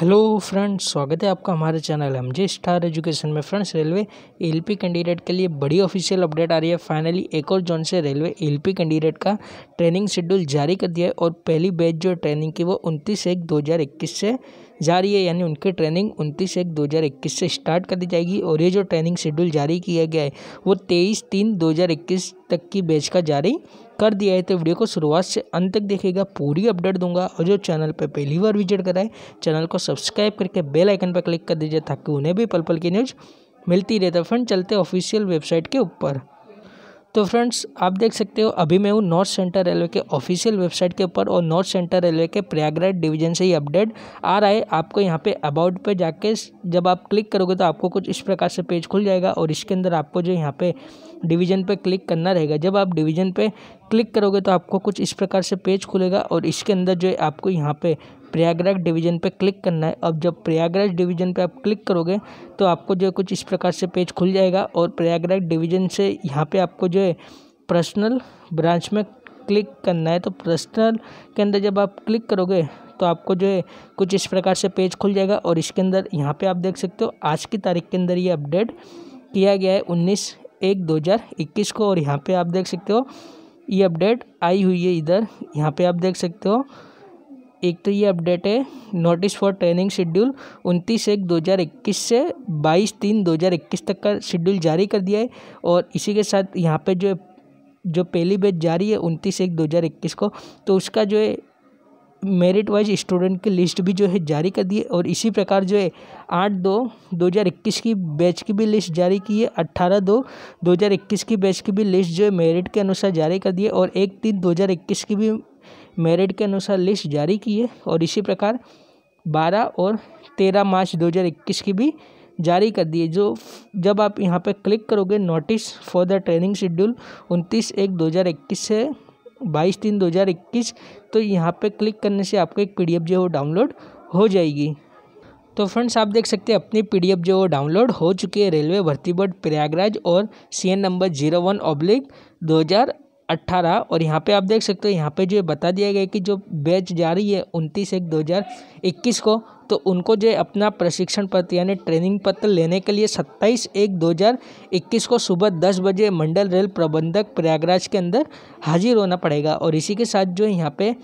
hello friends स्वागत है आपका हमारे channel M J star education में फ्रेंड्स रेलवे एलपी कैंडिडेट के लिए बड़ी ऑफिशियल अपडेट आ रही है फाइनली एक और जोन से रेलवे एलपी कैंडिडेट का ट्रेनिंग शेड्यूल जारी कर दिया है और पहली बैच जो ट्रेनिंग की वो उनतीस एक दो से जारी है यानी उनकी ट्रेनिंग उनतीस एक दो हज़ार इक्कीस से स्टार्ट कर दी जाएगी और ये जो ट्रेनिंग शेड्यूल जारी किया गया है वो तेईस तीन दो हज़ार इक्कीस तक की बैच का जारी कर दिया है तो वीडियो को शुरुआत से अंत तक देखेगा पूरी अपडेट दूंगा और जो चैनल पर पहली बार विजिट कराए चैनल को सब्सक्राइब करके बेल आइकन पर क्लिक कर दीजिए ताकि उन्हें भी पल पल की न्यूज़ मिलती रहे तो फ्रेंड चलते ऑफिशियल वेबसाइट के ऊपर तो फ्रेंड्स आप देख सकते हो अभी मैं हूँ नॉर्थ सेंट्रल रेलवे के ऑफिशियल वेबसाइट के ऊपर और नॉर्थ सेंट्रल रेलवे के प्रयागराज डिवीजन से ही अपडेट आ रहा है आपको यहाँ पे अबाउट पे जाके जब आप क्लिक करोगे तो आपको कुछ इस प्रकार से पेज खुल जाएगा और इसके अंदर आपको जो यहाँ पे डिवीजन पे क्लिक करना रहेगा जब आप डिवीजन पे क्लिक करोगे तो आपको कुछ इस प्रकार से पेज खुलेगा और इसके अंदर जो है आपको यहाँ पे प्रयागराज डिवीजन पे क्लिक करना है अब जब प्रयागराज डिवीजन पे आप क्लिक करोगे तो आपको जो है कुछ इस प्रकार से पेज खुल जाएगा और प्रयागराज डिवीजन से यहाँ पे आपको जो है पर्सनल ब्रांच में क्लिक करना है तो पर्सनल के अंदर जब आप क्लिक करोगे तो आपको जो है कुछ इस प्रकार से पेज खुल जाएगा और इसके अंदर यहाँ पर आप देख सकते हो आज की तारीख के अंदर ये अपडेट किया गया है उन्नीस एक दो हज़ार इक्कीस को और यहाँ पे आप देख सकते हो ये अपडेट आई हुई है इधर यहाँ पे आप देख सकते हो एक तो ये अपडेट है नोटिस फॉर ट्रेनिंग शेड्यूल उनतीस एक 2021 से 22 तीन 2021 तक का शेड्यूल जारी कर दिया है और इसी के साथ यहाँ पे जो जो पहली बैच जारी है उनतीस एक 2021 को तो उसका जो है मेरिट वाइज स्टूडेंट की लिस्ट भी जो है जारी कर दी है और इसी प्रकार जो है आठ दो दो हज़ार इक्कीस की बैच की भी लिस्ट जारी की है अट्ठारह दो दो हज़ार इक्कीस की बैच की भी लिस्ट जो है मेरिट के अनुसार जारी कर दी है और एक तीन दो हज़ार इक्कीस की भी मेरिट के अनुसार लिस्ट जारी की है और इसी प्रकार 12 और 13 मार्च 2021 की भी जारी कर दिए जो जब आप यहाँ पर क्लिक करोगे notice for the training schedule उनतीस एक 2021 से बाईस तीन 2021 तो यहाँ पे क्लिक करने से आपको एक पीडीएफ जो है डाउनलोड हो जाएगी तो फ्रेंड्स आप देख सकते हैं अपनी पीडीएफ जो वो डाउनलोड हो चुकी है रेलवे भर्ती बोर्ड प्रयागराज और C number zero one oblique दो हज़ार अट्ठारह और यहाँ पे आप देख सकते हो यहाँ पे जो बता दिया गया कि जो बैच जा रही है उनतीस एक दो हज़ार इक्कीस को तो उनको जो अपना प्रशिक्षण पत्र यानी ट्रेनिंग पत्र लेने के लिए सत्ताईस एक दो हज़ार इक्कीस को सुबह दस बजे मंडल रेल प्रबंधक प्रयागराज के अंदर हाजिर होना पड़ेगा और इसी के साथ जो यहाँ पे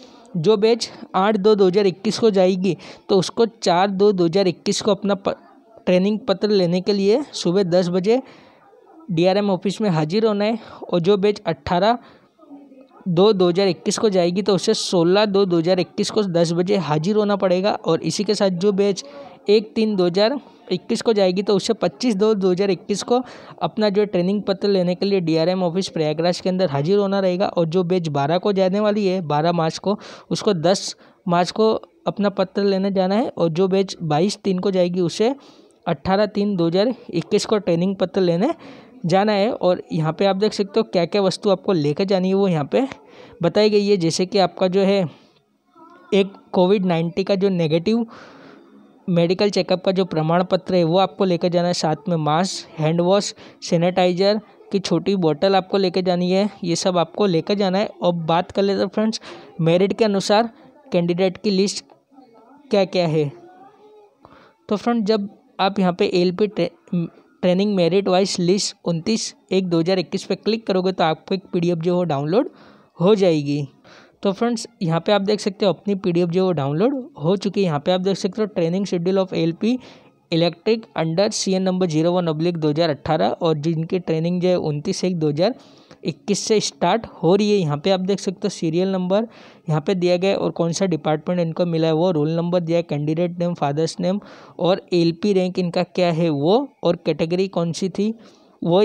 जो बैच आठ दो दो हज़ार इक्कीस को जाएगी तो उसको चार दो दो हज़ार इक्कीस को अपना ट्रेनिंग पत्र लेने के लिए सुबह दस बजे डीआरएम ऑफिस में हाजिर होना है और जो बैच अट्ठारह दो दो हज़ार इक्कीस को जाएगी तो उसे सोलह दो दो हज़ार इक्कीस को दस बजे हाजिर होना पड़ेगा और इसी के साथ जो बैच एक तीन दो हज़ार इक्कीस को जाएगी तो उसे पच्चीस दो दो हज़ार इक्कीस को अपना जो ट्रेनिंग पत्र लेने के लिए डीआरएम ऑफिस प्रयागराज के अंदर हाजिर होना रहेगा और जो बैच बारह को जाने वाली है बारह मार्च को उसको दस मार्च को अपना पत्र लेने जाना है और जो बैच बाईस तीन को जाएगी उसे अट्ठारह तीन दो हज़ार इक्कीस को ट्रेनिंग पत्र लेने जाना है और यहाँ पे आप देख सकते हो क्या क्या वस्तु आपको लेकर जानी है वो यहाँ पे बताई गई है जैसे कि आपका जो है एक कोविड नाइन्टी का जो नेगेटिव मेडिकल चेकअप का जो प्रमाण पत्र है वो आपको लेकर जाना है साथ में मास्क हैंड वॉश सैनिटाइजर की छोटी बोतल आपको लेकर जानी है ये सब आपको लेकर जाना है और बात कर लेते फ्रेंड्स मेरिट के अनुसार कैंडिडेट की लिस्ट क्या क्या है तो फ्रेंड जब आप यहाँ पे L P training merit wise list उनतीस एक दो हज़ार इक्कीस पर क्लिक करोगे तो आपको एक पी जो है डाउनलोड हो जाएगी तो फ्रेंड्स यहाँ पे आप देख सकते हो अपनी पी जो है डाउनलोड हो चुकी है यहाँ पे आप देख सकते हो training schedule of L electric under C number zero one oblique दो हज़ार अट्ठारह और जिनकी ट्रेनिंग जो है उनतीस एक दो हज़ार इक्कीस से स्टार्ट हो रही है यहाँ पे आप देख सकते हो सीरियल नंबर यहाँ पे दिया गया और कौन सा डिपार्टमेंट इनको मिला है वो रोल नंबर दिया है कैंडिडेट नेम फादर्स नेम और एलपी रैंक इनका क्या है वो और कैटेगरी कौन सी थी वो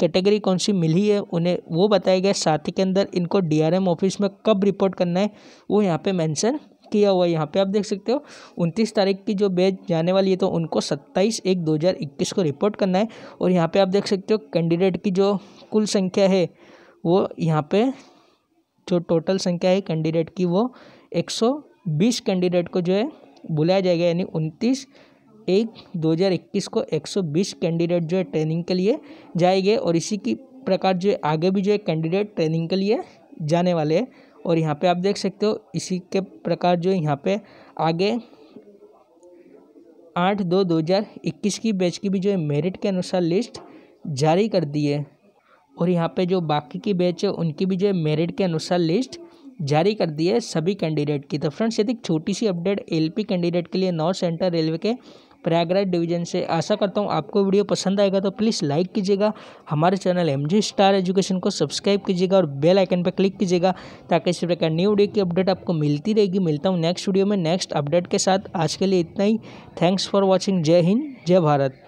कैटेगरी कौन सी मिली है उन्हें वो बताया गया साथ के अंदर इनको डीआरएम ऑफिस में कब रिपोर्ट करना है वो यहाँ पे मेंशन किया हुआ है यहाँ पे आप देख सकते हो उनतीस तारीख की जो बैच जाने वाली है तो उनको सत्ताईस एक दो हज़ार इक्कीस को रिपोर्ट करना है और यहाँ पे आप देख सकते हो कैंडिडेट की जो कुल संख्या है वो यहाँ पे जो टोटल संख्या है कैंडिडेट की वो एक सौ बीस कैंडिडेट को जो है बुलाया जाएगा यानी उनतीस एक दो को एक कैंडिडेट जो है ट्रेनिंग के लिए जाएंगे और इसी की प्रकार जो है आगे भी जो है कैंडिडेट ट्रेनिंग के लिए जाने वाले हैं और यहाँ पे आप देख सकते हो इसी के प्रकार जो यहाँ पे आगे आठ दो दो हज़ार इक्कीस की बैच की भी जो है मेरिट के अनुसार लिस्ट जारी कर दी है और यहाँ पे जो बाकी की बैच है उनकी भी जो है मेरिट के अनुसार लिस्ट जारी कर दी है सभी कैंडिडेट की तो फ्रेंड्स यदि छोटी सी अपडेट एल कैंडिडेट के लिए नॉर्थ सेंट्रल रेलवे के प्रयागराज डिवीजन से आशा करता हूँ आपको वीडियो पसंद आएगा तो प्लीज़ लाइक कीजिएगा हमारे चैनल एम स्टार एजुकेशन को सब्सक्राइब कीजिएगा और बेल आइकन पर क्लिक कीजिएगा ताकि इस प्रकार न्यू वीडियो की अपडेट आपको मिलती रहेगी मिलता हूँ नेक्स्ट वीडियो में नेक्स्ट अपडेट के साथ आज के लिए इतना ही थैंक्स फॉर वॉचिंग जय हिंद जय भारत